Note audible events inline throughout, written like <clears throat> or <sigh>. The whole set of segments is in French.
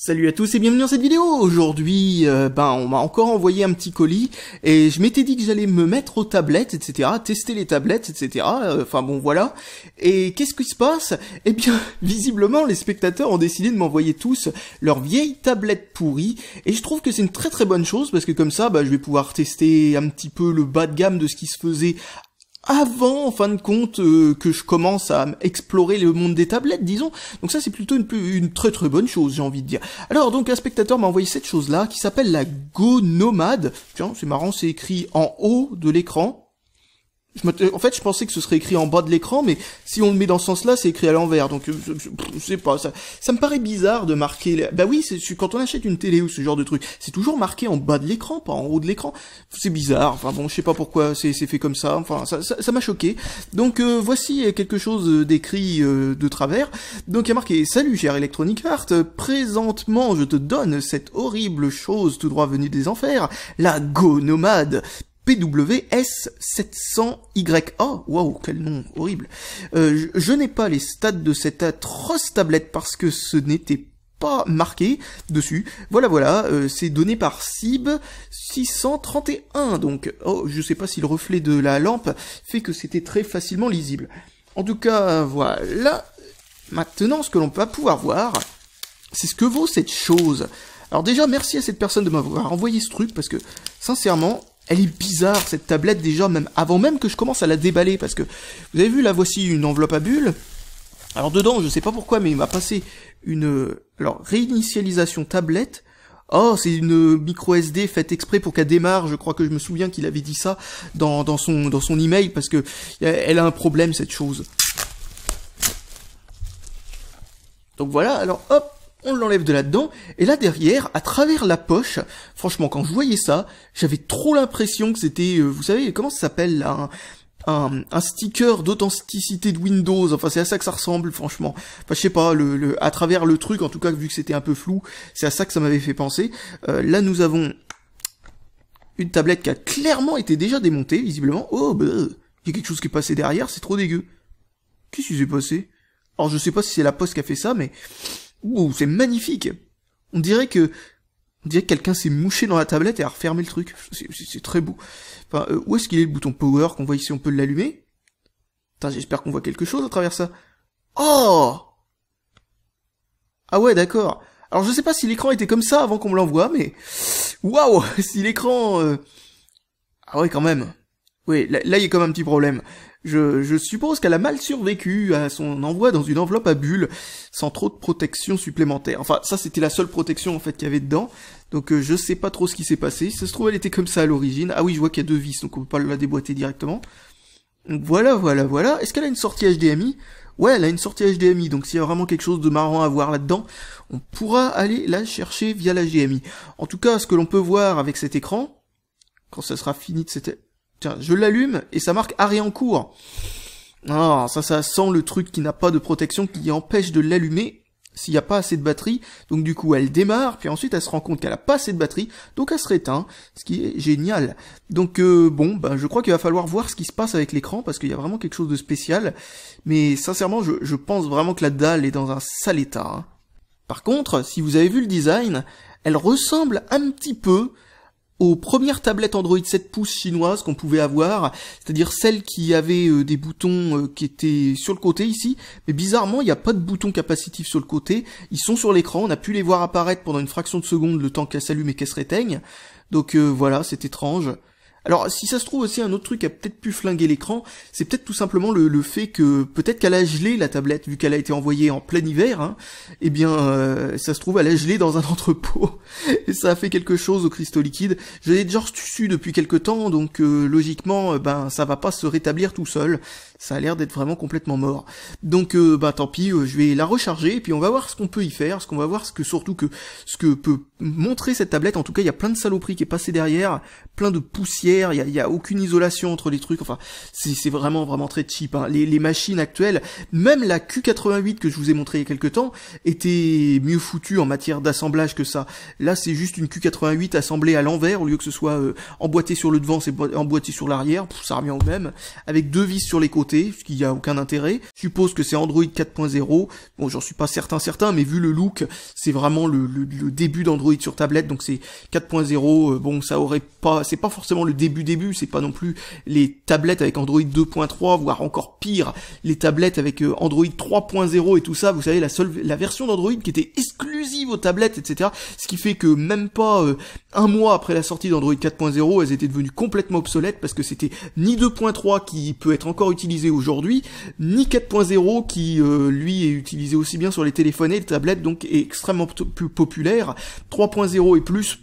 Salut à tous et bienvenue dans cette vidéo Aujourd'hui, euh, ben, on m'a encore envoyé un petit colis, et je m'étais dit que j'allais me mettre aux tablettes, etc., tester les tablettes, etc., euh, enfin bon, voilà. Et qu'est-ce qui se passe Eh bien, <laughs> visiblement, les spectateurs ont décidé de m'envoyer tous leurs vieilles tablettes pourries, et je trouve que c'est une très très bonne chose, parce que comme ça, ben je vais pouvoir tester un petit peu le bas de gamme de ce qui se faisait avant, en fin de compte, euh, que je commence à explorer le monde des tablettes, disons. Donc ça, c'est plutôt une, une, très très bonne chose, j'ai envie de dire. Alors, donc, un spectateur m'a envoyé cette chose-là, qui s'appelle la Go Nomade. Tiens, c'est marrant, c'est écrit en haut de l'écran. En fait, je pensais que ce serait écrit en bas de l'écran, mais si on le met dans ce sens-là, c'est écrit à l'envers. Donc, euh, je, sais pas, ça, ça me paraît bizarre de marquer... Bah oui, quand on achète une télé ou ce genre de truc, c'est toujours marqué en bas de l'écran, pas en haut de l'écran. C'est bizarre, enfin bon, je sais pas pourquoi c'est fait comme ça, enfin, ça m'a choqué. Donc, euh, voici euh, quelque chose d'écrit de travers. Donc, il y a marqué « Salut, cher Electronic Art, présentement, je te donne cette horrible chose tout droit venue des enfers, la gonomade pws 700 y oh, Waouh, quel nom horrible. Euh, je, n'ai pas les stats de cette atroce tablette parce que ce n'était pas marqué dessus. Voilà, voilà, euh, c'est donné par SIB 631. Donc, oh, je sais pas si le reflet de la lampe fait que c'était très facilement lisible. En tout cas, voilà. Maintenant, ce que l'on va pouvoir voir, c'est ce que vaut cette chose. Alors déjà, merci à cette personne de m'avoir envoyé ce truc, parce que, sincèrement, elle est bizarre cette tablette déjà même avant même que je commence à la déballer parce que vous avez vu là voici une enveloppe à bulles. Alors dedans je sais pas pourquoi mais il m'a passé une alors réinitialisation tablette. Oh c'est une micro SD faite exprès pour qu'elle démarre. Je crois que je me souviens qu'il avait dit ça dans, dans son dans son email parce que elle a un problème cette chose. Donc voilà alors hop on l'enlève de là-dedans, et là derrière, à travers la poche, franchement, quand je voyais ça, j'avais trop l'impression que c'était, euh, vous savez, comment ça s'appelle, un, un, sticker d'authenticité de Windows, enfin c'est à ça que ça ressemble, franchement. Enfin je sais pas, le, à travers le truc, en tout cas, vu que c'était un peu flou, c'est à ça que ça m'avait fait penser. Euh, là nous avons une tablette qui a clairement été déjà démontée, visiblement. Oh, bah, il y a quelque chose qui est passé derrière, c'est trop dégueu. Qu'est-ce qui s'est passé Alors je sais pas si c'est la poste qui a fait ça, mais... Ouh, c'est magnifique On dirait que... On dirait que quelqu'un s'est mouché dans la tablette et a refermé le truc. C'est très beau. Enfin, euh, où est-ce qu'il est le bouton power qu'on voit ici On peut l'allumer Putain, j'espère qu'on voit quelque chose à travers ça. Oh Ah ouais, d'accord. Alors je sais pas si l'écran était comme ça avant qu'on me l'envoie, mais... Waouh <laughs> Si l'écran... Euh, ah ouais, quand même. Oui, là, là, il y a quand même un petit problème. Je, suppose qu'elle a mal survécu à son envoi dans une enveloppe à bulles, sans trop de protection supplémentaire. Enfin, ça c'était la seule protection en fait qu'il y avait dedans, donc je euh, je sais pas trop ce qui s'est passé. ça se trouve, elle était comme ça à l'origine. Ah oui, je vois qu'il y a deux vis, donc on peut pas la déboîter directement. Donc voilà, voilà, voilà. Est-ce qu'elle a une sortie HDMI Ouais, elle a une sortie HDMI, donc s'il y a vraiment quelque chose de marrant à voir là-dedans, on pourra aller la chercher via la HDMI. En tout cas, ce que l'on peut voir avec cet écran, quand ça sera fini de cette Tiens, je l'allume et ça marque arrêt en cours. Ah, ça, ça sent le truc qui n'a pas de protection qui empêche de l'allumer s'il n'y a pas assez de batterie. Donc du coup, elle démarre, puis ensuite elle se rend compte qu'elle n'a pas assez de batterie, donc elle se réteint, ce qui est génial. Donc euh, bon, ben, je crois qu'il va falloir voir ce qui se passe avec l'écran, parce qu'il y a vraiment quelque chose de spécial. Mais sincèrement, je, pense vraiment que la dalle est dans un sale état. Hein. Par contre, si vous avez vu le design, elle ressemble un petit peu aux premières tablettes Android 7 pouces chinoises qu'on pouvait avoir, c'est-à-dire celles qui avaient euh, des boutons euh, qui étaient sur le côté ici, mais bizarrement il n'y a pas de boutons capacitifs sur le côté, ils sont sur l'écran, on a pu les voir apparaître pendant une fraction de seconde le temps qu'elles s'allument et qu'elles se réteignent, donc euh, voilà, c'est étrange. Alors si ça se trouve aussi un autre truc a peut-être pu flinguer l'écran, c'est peut-être tout simplement le, fait que peut-être qu'elle a gelé la tablette vu qu'elle a été envoyée en plein hiver, hein, eh bien euh, ça se trouve elle a gelé dans un <laughs> entrepôt et ça a fait quelque chose au cristaux liquides. Je l'ai déjà reçu depuis quelque temps donc euh, logiquement euh, ben ça va pas se rétablir tout seul, ça a l'air d'être vraiment complètement mort. Donc euh, ben, tant pis, je vais la recharger et puis on va voir ce qu'on peut y faire, ce qu'on va voir ce que surtout que ce que peut montrer cette tablette, en tout cas il y a plein de saloperies qui est passé derrière, plein de poussière, il y a, y a, aucune isolation entre les trucs, enfin c'est vraiment vraiment très cheap. Hein. Les, machines actuelles, même la Q88 que je vous ai montré il y a quelques temps, était mieux foutue en matière d'assemblage que ça. Là c'est juste une Q88 assemblée à l'envers, au lieu que ce soit euh, emboîté sur le devant, c'est emboîté sur l'arrière, ça revient au même, avec deux vis sur les côtés, ce qui n'y a aucun intérêt. Je suppose que c'est Android 4.0, bon j'en suis pas certain certain, mais vu le look, c'est vraiment le, le début d'Android sur tablette, donc c'est 4.0. Euh, bon, ça aurait pas, c'est pas forcément le début début, c'est pas non plus les tablettes avec Android 2.3, voire encore pire, les tablettes avec euh, Android 3.0 et tout ça. Vous savez la seule, la version d'Android qui était exclusive aux tablettes, etc. Ce qui fait que même pas, euh, un mois après la sortie d'Android 4.0, elles étaient devenues complètement obsolètes parce que c'était ni 2.3 qui peut être encore utilisé aujourd'hui, ni 4.0 qui euh, lui est utilisé aussi bien sur les téléphones et les tablettes donc est extrêmement plus populaire. 3.0 et plus,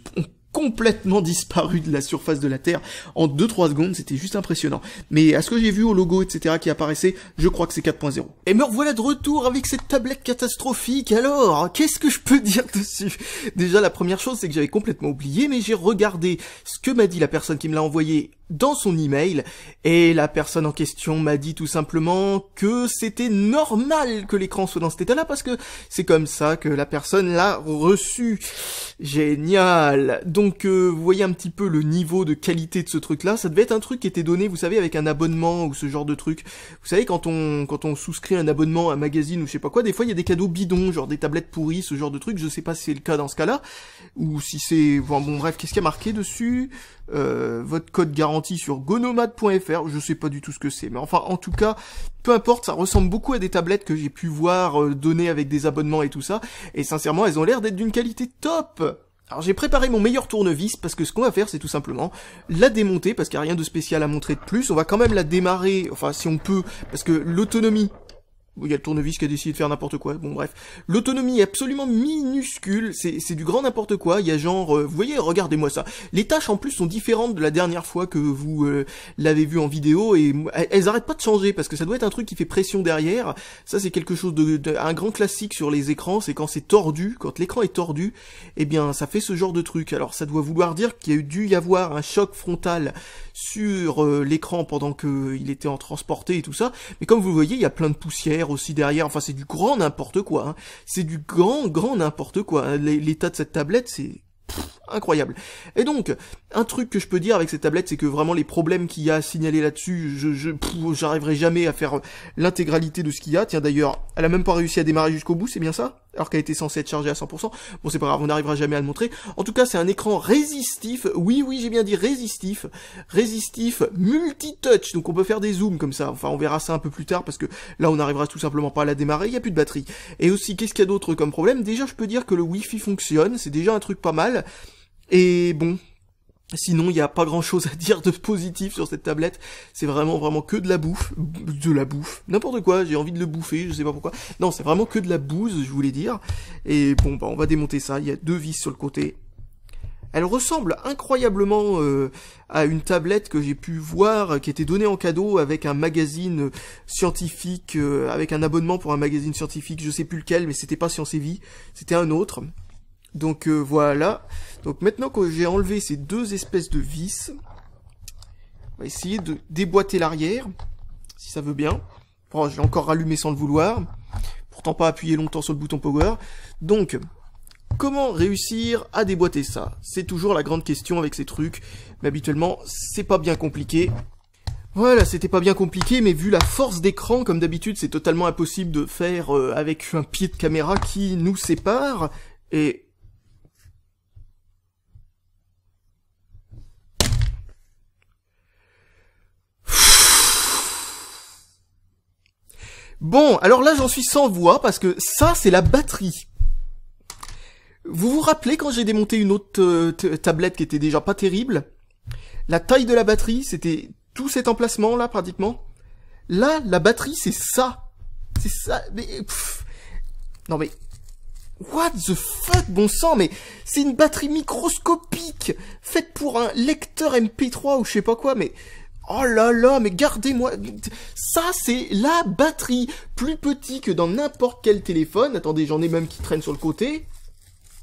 complètement disparu de la surface de la Terre en 2-3 secondes, c'était juste impressionnant. Mais à ce que j'ai vu au logo, etc., qui apparaissait, je crois que c'est 4.0. Et me revoilà de retour avec cette tablette catastrophique, alors, qu'est-ce que je peux dire dessus Déjà, la première chose, c'est que j'avais complètement oublié, mais j'ai regardé ce que m'a dit la personne qui me l'a envoyé dans son email, et la personne en question m'a dit tout simplement que c'était normal que l'écran soit dans cet état-là, parce que c'est comme ça que la personne l'a reçu. Génial Donc donc euh, vous voyez un petit peu le niveau de qualité de ce truc là, ça devait être un truc qui était donné, vous savez, avec un abonnement ou ce genre de truc. Vous savez, quand on, quand on souscrit un abonnement à un magazine ou je sais pas quoi, des fois il y a des cadeaux bidons, genre des tablettes pourries, ce genre de truc, je sais pas si c'est le cas dans ce cas là, ou si c'est... Bon, bon bref, qu'est-ce qu'il y a marqué dessus euh, votre code garantie sur gonomade.fr je sais pas du tout ce que c'est, mais enfin en tout cas, peu importe, ça ressemble beaucoup à des tablettes que j'ai pu voir euh, donner avec des abonnements et tout ça, et sincèrement elles ont l'air d'être d'une qualité top alors j'ai préparé mon meilleur tournevis parce que ce qu'on va faire c'est tout simplement la démonter parce qu'il n'y a rien de spécial à montrer de plus. On va quand même la démarrer, enfin si on peut, parce que l'autonomie il y a le tournevis qui a décidé de faire n'importe quoi, bon bref. L'autonomie est absolument minuscule, c'est du grand n'importe quoi, il y a genre, euh, vous voyez, regardez-moi ça. Les tâches en plus sont différentes de la dernière fois que vous euh, l'avez vu en vidéo, et elles arrêtent pas de changer, parce que ça doit être un truc qui fait pression derrière, ça c'est quelque chose de, un grand classique sur les écrans, c'est quand c'est tordu, quand l'écran est tordu, eh bien ça fait ce genre de truc. Alors ça doit vouloir dire qu'il y a dû y avoir un choc frontal sur euh, l'écran pendant qu'il était en transporté et tout ça, mais comme vous le voyez, il y a plein de poussière, aussi derrière. Enfin, c'est du grand n'importe quoi. Hein. C'est du grand, grand n'importe quoi. L'état de cette tablette, c'est incroyable. Et donc, un truc que je peux dire avec cette tablette, c'est que vraiment les problèmes qu'il y a à signaler là-dessus, je, j'arriverai jamais à faire l'intégralité de ce qu'il y a. Tiens d'ailleurs, elle a même pas réussi à démarrer jusqu'au bout, c'est bien ça alors qu'elle était censée être chargée à 100%. Bon, c'est pas grave, on n'arrivera jamais à le montrer. En tout cas, c'est un écran résistif. Oui, oui, j'ai bien dit résistif. Résistif, multi-touch. Donc on peut faire des zooms comme ça. Enfin, on verra ça un peu plus tard parce que là, on n'arrivera tout simplement pas à la démarrer. Il n'y a plus de batterie. Et aussi, qu'est-ce qu'il y a d'autre comme problème Déjà, je peux dire que le Wi-Fi fonctionne. C'est déjà un truc pas mal. Et bon, Sinon, il n'y a pas grand chose à <laughs> dire de positif sur cette tablette. C'est vraiment, vraiment que de la bouffe. De la bouffe. N'importe quoi, j'ai envie de le bouffer, je sais pas pourquoi. Non, c'est vraiment que de la bouse, je voulais dire. Et bon, bah, on va démonter ça. Il y a deux vis sur le côté. Elle ressemble incroyablement euh, à une tablette que j'ai pu voir, qui était donnée en cadeau avec un magazine scientifique, euh, avec un abonnement pour un magazine scientifique, je sais plus lequel, mais c'était pas Science et Vie, c'était un autre. Donc euh, voilà. Donc maintenant que j'ai enlevé ces deux espèces de vis, on va essayer de déboîter l'arrière, si ça veut bien. Bon, j'ai encore rallumé sans le vouloir. Pourtant pas appuyé longtemps sur le bouton power. Donc, comment réussir à déboîter ça C'est toujours la grande question avec ces trucs. Mais habituellement, c'est pas bien compliqué. Voilà, c'était pas bien compliqué, mais vu la force d'écran, comme d'habitude, c'est totalement impossible de faire euh, avec un pied de caméra qui nous sépare. Et Bon, alors là j'en suis sans voix parce que ça c'est la batterie. Vous vous rappelez quand j'ai démonté une autre euh, tablette qui était déjà pas terrible La taille de la batterie, c'était tout cet emplacement là pratiquement. Là, la batterie c'est ça. C'est ça, mais... Non mais... What the fuck, bon sang, mais c'est une batterie microscopique, faite pour un lecteur MP3 ou je sais pas quoi, mais Oh là là, mais gardez-moi. Ça, c'est la batterie. Plus petit que dans n'importe quel téléphone. Attendez, j'en ai même qui traîne sur le côté.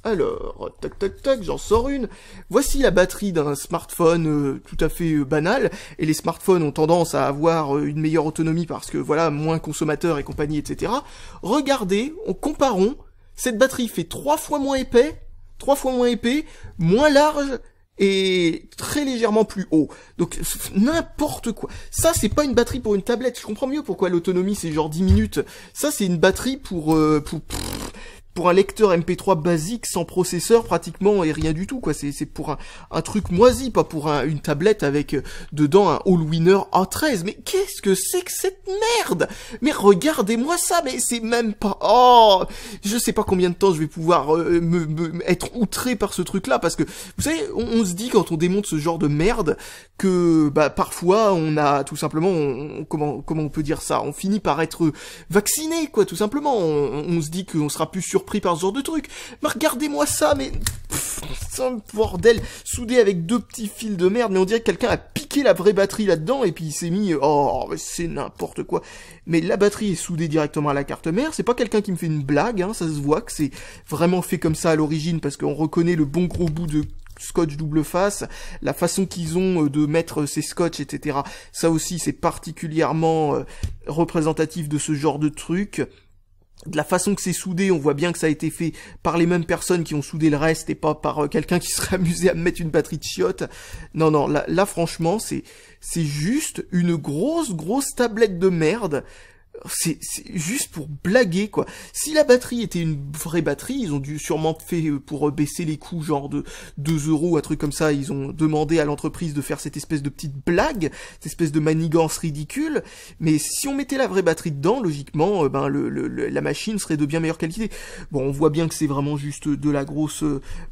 Alors, tac tac tac, j'en sors une. Voici la batterie d'un smartphone euh, tout à fait euh, banal, et les smartphones ont tendance à avoir euh, une meilleure autonomie parce que voilà, moins consommateurs et compagnie, etc. Regardez, on comparons, cette batterie fait trois fois moins épais, trois fois moins épais, moins large, et très légèrement plus haut. Donc n'importe quoi. Ça c'est pas une batterie pour une tablette. Je comprends mieux pourquoi l'autonomie c'est genre 10 minutes. Ça c'est une batterie pour euh, pour pour un lecteur MP3 basique sans processeur pratiquement et rien du tout quoi. C'est pour un, truc moisi, pas pour un, une tablette avec euh, dedans un All Winner A13. Mais qu'est-ce que c'est que cette merde Mais regardez-moi ça, mais c'est même pas. Oh, je sais pas combien de temps je vais pouvoir euh, euh, me, être outré par ce truc-là parce que vous savez, on, se dit quand on démonte ce genre de merde que bah parfois on a tout simplement on, comment comment on peut dire ça On finit par être vacciné quoi, tout simplement. On, se dit qu'on sera plus sûr pris par ce genre de truc. Mais regardez-moi ça, mais... C'est un bordel soudé avec deux petits fils de merde, mais on dirait que quelqu'un a piqué la vraie batterie là-dedans et puis il s'est mis oh c'est n'importe quoi. Mais la batterie est soudée directement à la carte mère, c'est pas quelqu'un qui me fait une blague, hein, ça se voit que c'est vraiment fait comme ça à l'origine parce qu'on reconnaît le bon gros bout de scotch double face, la façon qu'ils ont euh, de mettre euh, ces scotch, etc. Ça aussi c'est particulièrement euh, représentatif de ce genre de truc de la façon que c'est soudé, on voit bien que ça a été fait par les mêmes personnes qui ont soudé le reste et pas par euh, quelqu'un qui <laughs> serait amusé à mettre une batterie de chiottes. Non, non, là, là franchement, c'est c'est juste une grosse, grosse tablette de merde c'est juste pour blaguer, quoi. Si la batterie était une vraie batterie, ils ont dû sûrement fait euh, pour euh, baisser les coûts, genre de 2 euros, un truc comme ça. Ils ont demandé à l'entreprise de faire cette espèce de petite blague, cette espèce de manigance ridicule. Mais si on mettait la vraie batterie dedans, logiquement, euh, ben le, la machine serait de bien meilleure qualité. Bon, on voit bien que c'est vraiment juste de la grosse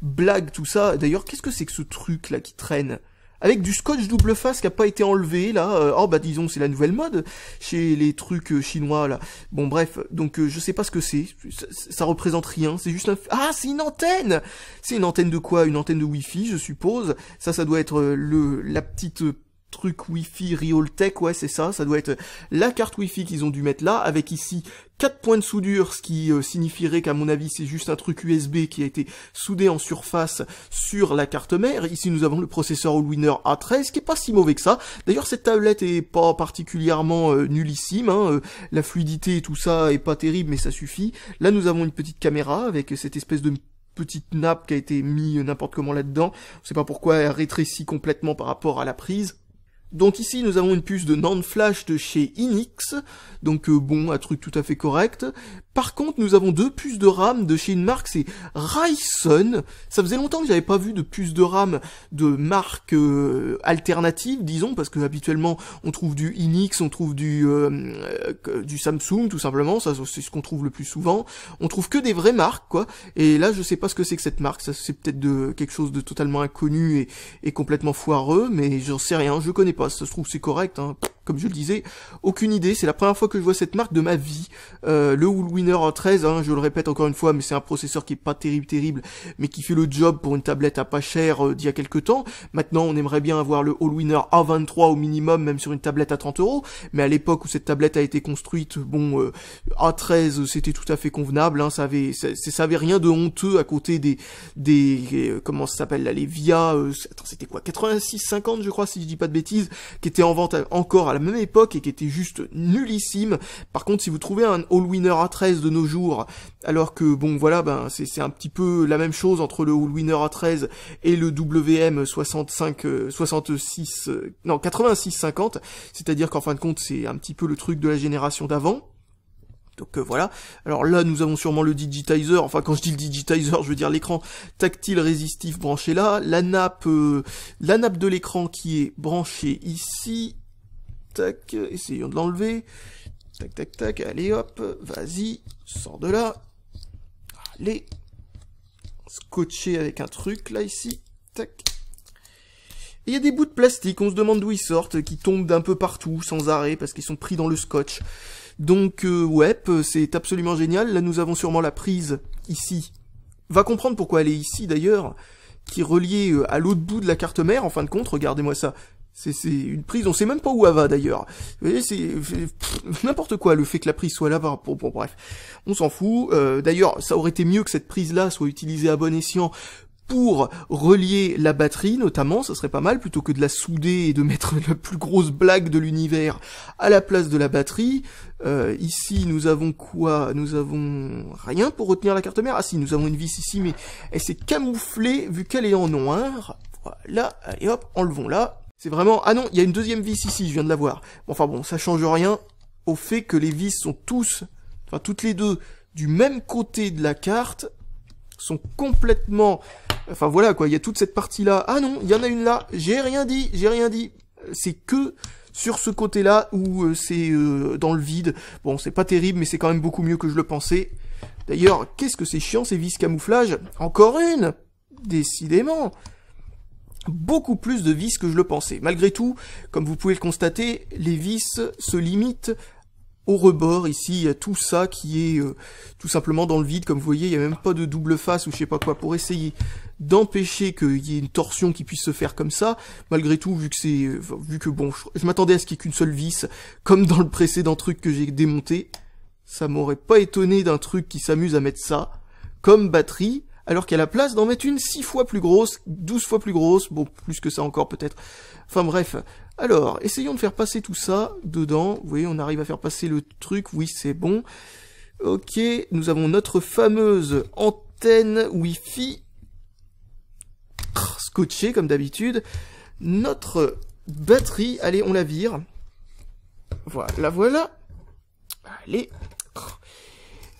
blague, tout ça. D'ailleurs, qu'est-ce que c'est que ce truc là qui traîne avec du scotch double face qui a pas été enlevé là. Euh, oh bah disons c'est la nouvelle mode chez les trucs euh, chinois là. Bon bref, donc euh, je sais pas ce que c'est, ça, ça, représente rien, c'est juste un ah c'est une antenne. C'est une antenne de quoi Une antenne de Wi-Fi je suppose. Ça ça doit être le la petite truc Wi-Fi tech ouais c'est ça, ça doit être la carte Wi-Fi qu'ils ont dû mettre là, avec ici 4 points de soudure, ce qui euh, signifierait qu'à mon avis c'est juste un truc USB qui a été soudé en surface sur la carte mère. Ici nous avons le processeur Allwinner A13 qui est pas si mauvais que ça. D'ailleurs cette tablette est pas particulièrement euh, nullissime, hein, euh, la fluidité et tout ça est pas terrible mais ça suffit. Là nous avons une petite caméra avec cette espèce de petite nappe qui a été mise n'importe comment là-dedans. On sait pas pourquoi elle rétrécit complètement par rapport à la prise. Donc ici nous avons une puce de NAND flash de chez Inix, donc euh, bon, un truc tout à fait correct. Par contre nous avons deux puces de RAM de chez une marque, c'est Ryzen. Ça faisait longtemps que j'avais pas vu de puces de RAM de marque euh, alternative, disons, parce que habituellement on trouve du Inix, on trouve du, euh, du Samsung tout simplement, ça c'est ce qu'on trouve le plus souvent. On trouve que des vraies marques quoi, et là je sais pas ce que c'est que cette marque, ça c'est peut-être de quelque chose de totalement inconnu et, et complètement foireux, mais j'en sais rien, je connais pas ça se trouve c'est correct, hein. comme je le disais, aucune idée, c'est la première fois que je vois cette marque de ma vie, euh, le a 13, hein, je le répète encore une fois, mais c'est un processeur qui est pas terrible terrible, mais qui fait le job pour une tablette à pas cher euh, d'il y a quelques temps, maintenant on aimerait bien avoir le Winner A23 au minimum, même sur une tablette à 30 euros, mais à l'époque où cette tablette a été construite, bon, euh, A13 c'était tout à fait convenable, hein, ça avait, ça, avait rien de honteux à côté des, des, euh, comment ça s'appelle là, les VIA, attends c'était quoi, 86, 50 je crois si je dis pas de bêtises, qui était en vente encore à la même époque et qui était juste nullissime. Par contre, si vous trouvez un All Winner A13 de nos jours, alors que bon voilà, ben c'est un petit peu la même chose entre le All Winner A13 et le WM 65 66 non 8650, c'est-à-dire qu'en fin de compte, c'est un petit peu le truc de la génération d'avant. Donc euh, voilà. Alors là, nous avons sûrement le digitizer. Enfin, quand je dis le digitizer, je veux dire l'écran tactile résistif branché là, la nappe, euh, la nappe de l'écran qui est branchée ici. Tac, essayons de l'enlever. Tac, tac, tac. Allez, hop, vas-y, sors de là. Allez, scotché avec un truc là ici. Tac. Il y a des bouts de plastique, on se demande d'où ils sortent, qui tombent d'un peu partout, sans arrêt, parce qu'ils sont pris dans le scotch. Donc euh, ouais, c'est absolument génial. Là, nous avons sûrement la prise ici. Va comprendre pourquoi elle est ici d'ailleurs, qui est reliée euh, à l'autre bout de la carte mère. En fin de compte, regardez-moi ça. C'est une prise, on sait même pas où elle va d'ailleurs. Vous voyez, c'est n'importe quoi le fait que la prise soit là. Bon, bon bref, on s'en fout. Euh, d'ailleurs, ça aurait été mieux que cette prise-là soit utilisée à bon escient pour relier la batterie notamment, ça serait pas mal, plutôt que de la souder et de <laughs> mettre la plus grosse blague de l'univers à la place de la batterie. Euh, ici, nous avons quoi Nous avons rien pour retenir la carte mère. Ah si, nous avons une vis ici, mais elle s'est camouflée vu qu'elle est en noir. Voilà, allez hop, enlevons-la. C'est vraiment... Ah non, il y a une deuxième vis ici, je viens de la voir. Bon, enfin bon, ça change rien au fait que les vis sont tous, enfin toutes les deux, du même côté de la carte, sont complètement Enfin voilà quoi, il y a toute cette partie-là. Ah non, il y en a une là, j'ai rien dit, j'ai rien dit. C'est que sur ce côté-là où euh, c'est euh, dans le vide. Bon, c'est pas terrible, mais c'est quand même beaucoup mieux que je le pensais. D'ailleurs, qu'est-ce que c'est chiant ces vis camouflage Encore une Décidément Beaucoup plus de vis que je le pensais. Malgré tout, comme vous pouvez le constater, les vis se limitent au rebord ici, il y a tout ça qui est euh, tout simplement dans le vide, comme vous voyez, il n'y a même pas de double face ou je sais pas quoi pour essayer d'empêcher qu'il y ait une torsion qui puisse se faire comme ça, malgré tout, vu que c'est, vu que bon, je, m'attendais à ce qu'il y ait qu'une seule vis, comme dans le précédent truc que j'ai démonté, ça m'aurait pas étonné d'un truc qui s'amuse à mettre ça, comme batterie, alors qu'à la place d'en mettre une 6 fois plus grosse, 12 fois plus grosse, bon, plus que ça encore peut-être. Enfin bref. Alors, essayons de faire passer tout ça dedans. Vous voyez, on arrive à faire passer le truc, oui, c'est bon. Ok, nous avons notre fameuse antenne Wi-Fi scotché comme d'habitude. Notre batterie, allez, on la vire. Voilà, voilà. Allez.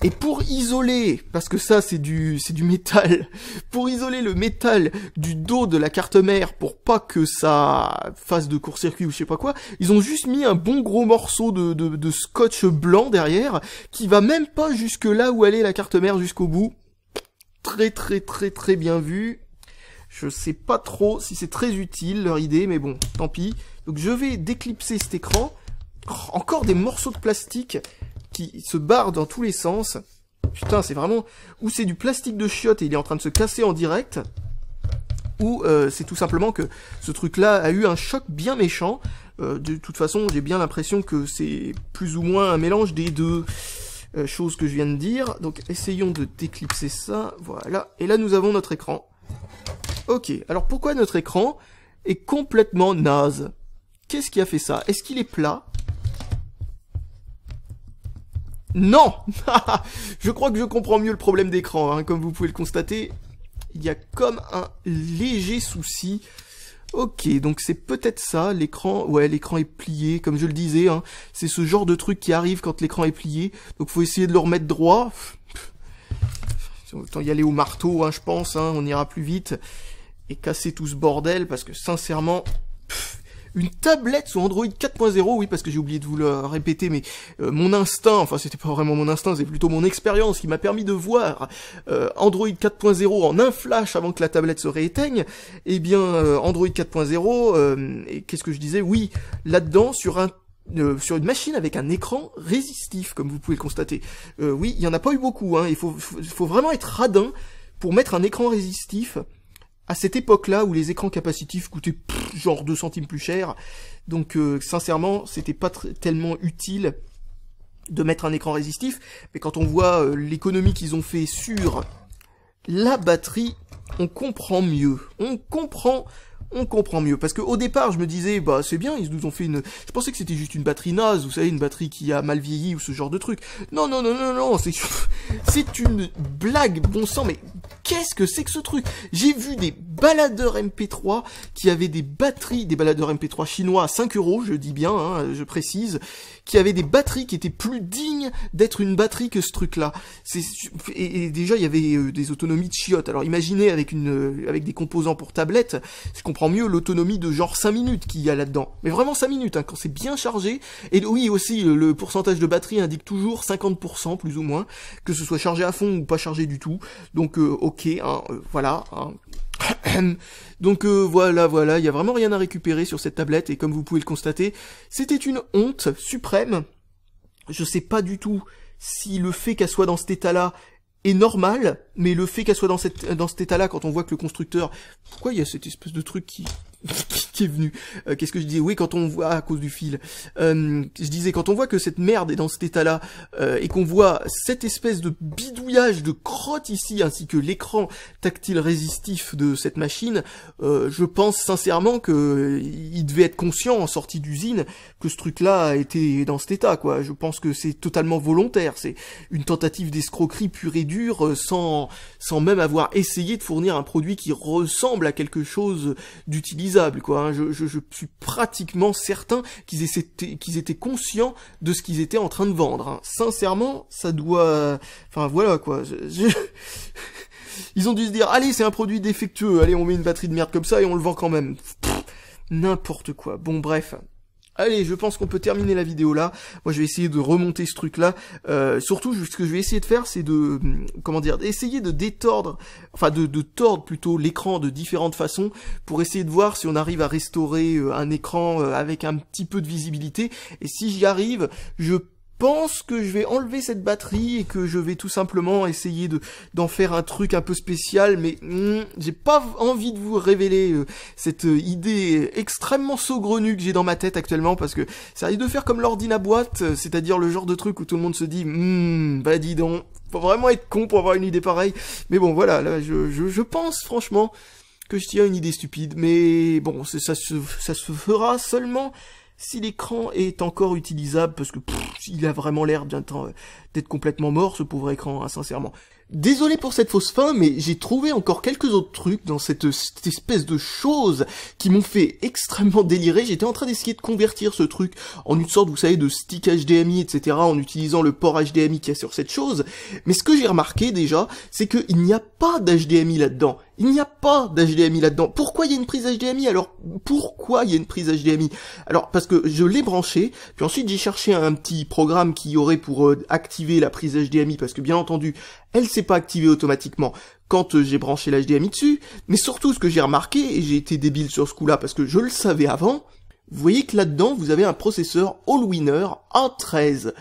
Et pour isoler, parce que ça c'est du c'est du métal, <laughs> pour isoler le métal du dos de la carte mère pour pas que ça fasse de court-circuit ou je sais pas quoi, ils ont juste mis un bon gros morceau de, scotch blanc derrière qui va même pas jusque là où allait la carte mère jusqu'au bout. Très très très très bien vu. Je sais pas trop si c'est très utile leur idée, mais bon, tant pis. Donc je vais déclipser cet écran. Oh, encore des morceaux de plastique qui se barrent dans tous les sens. Putain, c'est vraiment... Ou c'est du plastique de chiottes et il est en train de se casser en direct. Ou euh, c'est tout simplement que ce truc-là a eu un choc bien méchant. Euh, de toute façon, j'ai bien l'impression que c'est plus ou moins un mélange des deux euh, choses que je viens de dire. Donc essayons de déclipser ça. Voilà. Et là, nous avons notre écran. Ok, alors pourquoi notre écran est complètement naze Qu'est-ce qui a fait ça Est-ce qu'il est plat Non <laughs> Je crois que je comprends mieux le problème d'écran. Hein. Comme vous pouvez le constater, il y a comme un léger souci. Ok, donc c'est peut-être ça, l'écran, ouais, l'écran est plié, comme je le disais, hein. c'est ce genre de truc qui arrive quand l'écran est plié, donc faut essayer de le remettre droit. Autant y aller au marteau, hein, je pense, hein, on ira plus vite et casser tout ce bordel parce que sincèrement, une tablette sous Android 4.0, oui parce que j'ai oublié de vous le répéter, mais euh, mon instinct, enfin c'était pas vraiment mon instinct, c'est plutôt mon expérience qui m'a permis de voir euh, Android 4.0 en un flash avant que la tablette se rééteigne, et eh bien euh, Android 4.0, et qu'est-ce que je disais, oui, là-dedans, sur un sur une machine avec un écran résistif, comme vous pouvez le constater. oui, il n'y en a pas eu beaucoup, hein. il faut, vraiment être radin pour mettre un écran résistif à cette époque-là où les écrans capacitifs coûtaient genre 2 centimes plus cher, donc sincèrement, euh, sincèrement, c'était pas tellement utile de mettre un écran résistif, mais quand on voit euh, l'économie qu'ils ont fait sur la batterie, on comprend mieux. On comprend on comprend mieux. Parce que au départ, je me disais, bah c'est bien, ils nous ont fait une... Je pensais que c'était juste une batterie naze, vous savez, une batterie qui a mal vieilli ou ce genre de truc. Non, non, non, non, non, c'est... <laughs> c'est une blague, bon sang, mais qu'est-ce que c'est que ce truc J'ai vu des baladeurs MP3 qui avaient des batteries, des baladeurs MP3 chinois à 5 euros, je dis bien, hein, je précise, qui avait des batteries qui étaient plus dignes d'être une batterie que ce truc-là. Et, et, déjà, il y avait euh, des autonomies de chiottes. Alors imaginez avec, une, euh, avec des composants pour tablette, je comprends mieux l'autonomie de genre 5 minutes qu'il y a là-dedans. Mais vraiment 5 minutes, hein, quand c'est bien chargé. Et oui, aussi, le pourcentage de batterie indique toujours 50% plus ou moins, que ce soit chargé à fond ou pas chargé du tout. Donc, euh, ok, hein, voilà. Hein. <clears throat> Donc euh, voilà, voilà, il y a vraiment rien à récupérer sur cette tablette et comme vous pouvez le constater, c'était une honte suprême. Je sais pas du tout si le fait qu'elle soit dans cet état-là est normal, mais le fait qu'elle soit dans, dans cet état-là, quand on voit que le constructeur... Pourquoi il y a cette espèce de truc qui qui est venu. Euh, qu'est-ce que je disais Oui, quand on voit à cause du fil. Euh, je disais quand on voit que cette merde est dans cet état-là euh, et qu'on voit cette espèce de bidouillage de crotte ici, ainsi que l'écran tactile résistif de cette machine, je pense sincèrement que il devait être conscient en sortie d'usine que ce truc-là était dans cet état. Quoi. Je pense que c'est totalement volontaire. C'est une tentative d'escroquerie pure et dure, sans sans même avoir essayé de fournir un produit qui ressemble à quelque chose d'utilisable. Quoi Hein. Je, suis pratiquement certain qu'ils étaient, conscients de ce qu'ils étaient en train de vendre. Hein. Sincèrement, ça doit... Enfin voilà quoi. <laughs> Ils ont dû se dire, allez, c'est un produit défectueux, allez, on met une batterie de merde comme ça et on le vend quand même. N'importe quoi. Bon bref. Allez, je pense qu'on peut terminer la vidéo là. Moi, je vais essayer de remonter ce truc-là. Euh, surtout, ce que je vais essayer de faire, c'est de, hmm, comment dire, d'essayer de détordre, enfin de, de tordre plutôt l'écran de différentes façons pour essayer de voir si on arrive à restaurer euh, un écran euh, avec un petit peu de visibilité. Et si j'y arrive, je pense que je vais enlever cette batterie et que je vais tout simplement essayer de d'en faire un truc un peu spécial, mais hmm, j'ai pas envie de vous révéler euh, cette euh, idée extrêmement saugrenue que j'ai dans ma tête actuellement parce que ça risque de faire comme l'ordine à boîte, euh, c'est-à-dire le genre de truc où tout le monde se dit hmm, bah dis donc, faut vraiment être con pour avoir une idée pareille. Mais bon voilà, là je, pense franchement que je tiens une idée stupide, mais bon, ça ça se fera seulement si l'écran est encore utilisable, parce que il a vraiment l'air d'être complètement mort ce pauvre écran, hein, sincèrement. Désolé pour cette fausse fin, mais j'ai trouvé encore quelques autres trucs dans cette, cette espèce de chose qui m'ont fait extrêmement délirer. J'étais en train d'essayer de convertir ce truc en une sorte, vous savez, de stick HDMI, etc., en utilisant le port HDMI qui est sur cette chose. Mais ce que j'ai remarqué déjà, c'est qu'il n'y a pas d'HDMI là-dedans. Il n'y a pas d'HDMI là-dedans. Pourquoi il y a une prise HDMI Alors pourquoi il y a une prise HDMI Alors parce que je l'ai branché, puis ensuite j'ai cherché un petit programme qui aurait pour euh, activer la prise HDMI parce que bien entendu, elle s'est pas activée automatiquement quand euh, j'ai branché l'HDMI dessus, mais surtout ce que j'ai remarqué et j'ai été débile sur ce coup-là parce que je le savais avant, vous voyez que là-dedans, vous avez un processeur All-Winner A13.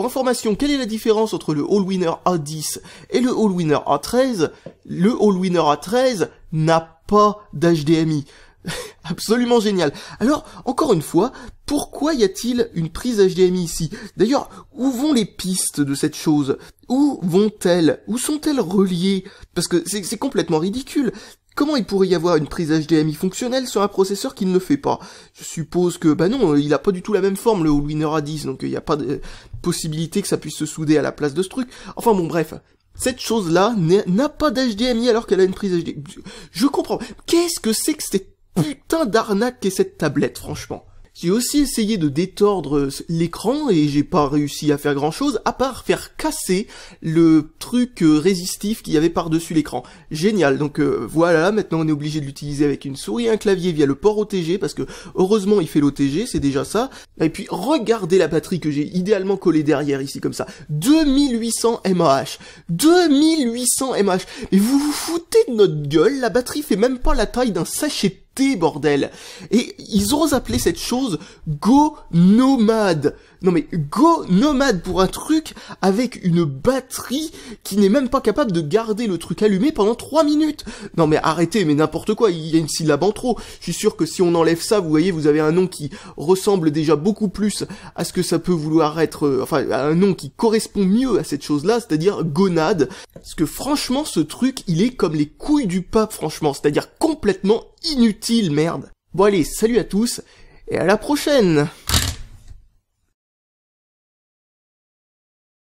Pour information, quelle est la différence entre le Hall Winner A10 et le Hall Winner A13 Le Hall Winner A13 n'a pas d'HDMI. <laughs> Absolument génial. Alors, encore une fois, pourquoi y a-t-il une prise HDMI ici D'ailleurs, où vont les pistes de cette chose Où vont-elles Où sont-elles reliées Parce que c'est complètement ridicule. Comment il pourrait y avoir une prise HDMI fonctionnelle sur un processeur qui ne le fait pas Je suppose que, bah non, il a pas du tout la même forme, le Winner A10, donc il euh, n'y a pas de possibilité que ça puisse se souder à la place de ce truc. Enfin bon, bref. Cette chose-là n'a pas d'HDMI alors qu'elle a une prise HDMI. Je comprends. Qu'est-ce que c'est que cette putain d'arnaque et cette tablette, franchement j'ai aussi essayé de détordre l'écran et j'ai pas réussi à faire grand chose à part faire casser le truc euh, résistif qu'il y avait par-dessus l'écran. Génial, donc euh, voilà, maintenant on est obligé de l'utiliser avec une souris et un clavier via le port OTG parce que heureusement il fait l'OTG, c'est déjà ça. Et puis regardez la batterie que j'ai idéalement collée derrière ici comme ça. 2800 mAh 2800 mAh Mais vous vous foutez de notre gueule, la batterie fait même pas la taille d'un sachet bordel Et ils ont appelé cette chose Go Nomade non mais go nomade pour un truc avec une batterie qui n'est même pas capable de garder le truc allumé pendant 3 minutes. Non mais arrêtez, mais n'importe quoi, il y a une syllabe en trop. Je suis sûr que si on enlève ça, vous voyez, vous avez un nom qui ressemble déjà beaucoup plus à ce que ça peut vouloir être, euh, enfin un nom qui correspond mieux à cette chose-là, c'est-à-dire gonade. Parce que franchement, ce truc, il est comme les couilles du pape, franchement, c'est-à-dire complètement inutile, merde. Bon allez, salut à tous, et à la prochaine